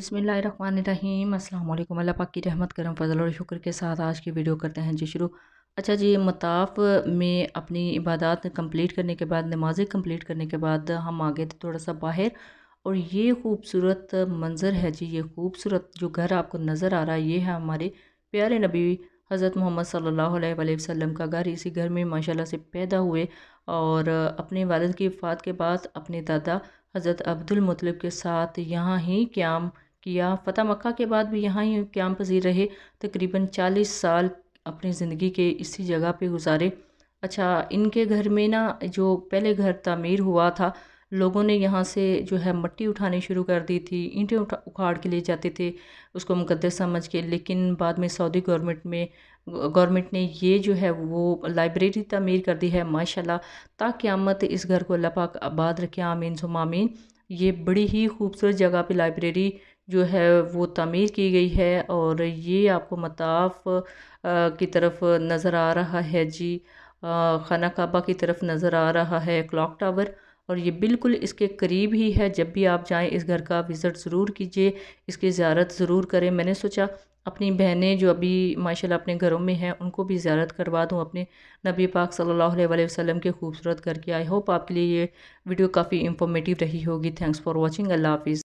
बसमीम अल्लाम अल्लाह पाक की रहमत करम फजल और शुक्र के साथ आज की वीडियो करते हैं जी शुरू अच्छा जी मताफ़ में अपनी इबादत कंप्लीट करने के बाद नमाज़ें कंप्लीट करने के बाद हम आ गए थे थोड़ा सा बाहर और ये खूबसूरत मंज़र है जी ये खूबसूरत जो घर आपको नज़र आ रहा है ये है हमारे प्यारे नबी हज़रत मोहम्मद सल्लल्लाहु अलैहि वसल्लम का घर इसी घर में माशाल्लाह से पैदा हुए और अपने वालद की वफ़ात के बाद अपने दादा हज़रत अब्दुलमतलब के साथ यहाँ ही क्याम किया फ़तेह मक्का के बाद भी यहाँ ही क्याम पजीर रहे तकरीबन चालीस साल अपनी ज़िंदगी के इसी जगह पे गुजारे अच्छा इनके घर में ना जो पहले घर तमीर हुआ था लोगों ने यहाँ से जो है मट्टी उठानी शुरू कर दी थी ईंटें उठा उखाड़ के ले जाते थे उसको मुकदस समझ के लेकिन बाद में सऊदी गवर्नमेंट में गवर्नमेंट ने ये जो है वो लाइब्रेरी तमीर कर दी है माशाल्लाह आमत इस घर को लपाक आबाद रखे आमीन सुमामीन ये बड़ी ही खूबसूरत जगह पे लाइब्रेरी जो है वो तमीर की गई है और ये आपको मताफ की तरफ नज़र आ रहा है जी खाना काबा की तरफ नज़र आ रहा है क्लॉक टावर और ये बिल्कुल इसके करीब ही है जब भी आप जाएं इस घर का विज़िट ज़रूर कीजिए इसकी ज़्यारत ज़रूर करें मैंने सोचा अपनी बहनें जो अभी माशाल्लाह अपने घरों में हैं उनको भी ज़्यारत करवा दूँ अपने नबी पाक सल्लल्लाहु अलैहि वसल्लम के खूबसूरत घर के आई होप आपके लिए ये वीडियो काफ़ी इंफॉर्मेटिव रही होगी थैंक्स फॉर वॉचिंग अल्लाह हाफिज़